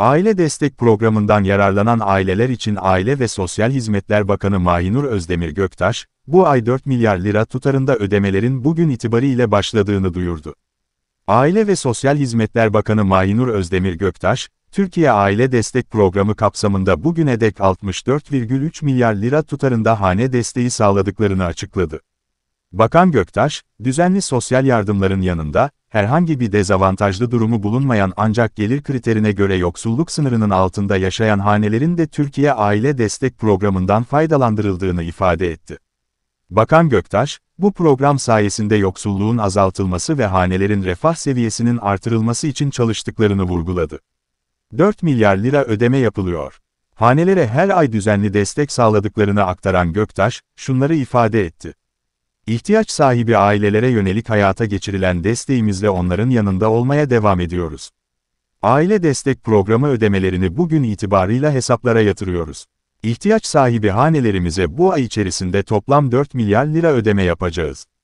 Aile Destek Programı'ndan yararlanan aileler için Aile ve Sosyal Hizmetler Bakanı Mahinur Özdemir Göktaş, bu ay 4 milyar lira tutarında ödemelerin bugün itibariyle başladığını duyurdu. Aile ve Sosyal Hizmetler Bakanı Mahinur Özdemir Göktaş, Türkiye Aile Destek Programı kapsamında bugüne dek 64,3 milyar lira tutarında hane desteği sağladıklarını açıkladı. Bakan Göktaş, düzenli sosyal yardımların yanında, herhangi bir dezavantajlı durumu bulunmayan ancak gelir kriterine göre yoksulluk sınırının altında yaşayan hanelerin de Türkiye Aile Destek Programı'ndan faydalandırıldığını ifade etti. Bakan Göktaş, bu program sayesinde yoksulluğun azaltılması ve hanelerin refah seviyesinin artırılması için çalıştıklarını vurguladı. 4 milyar lira ödeme yapılıyor. Hanelere her ay düzenli destek sağladıklarını aktaran Göktaş, şunları ifade etti. İhtiyaç sahibi ailelere yönelik hayata geçirilen desteğimizle onların yanında olmaya devam ediyoruz. Aile destek programı ödemelerini bugün itibarıyla hesaplara yatırıyoruz. İhtiyaç sahibi hanelerimize bu ay içerisinde toplam 4 milyar lira ödeme yapacağız.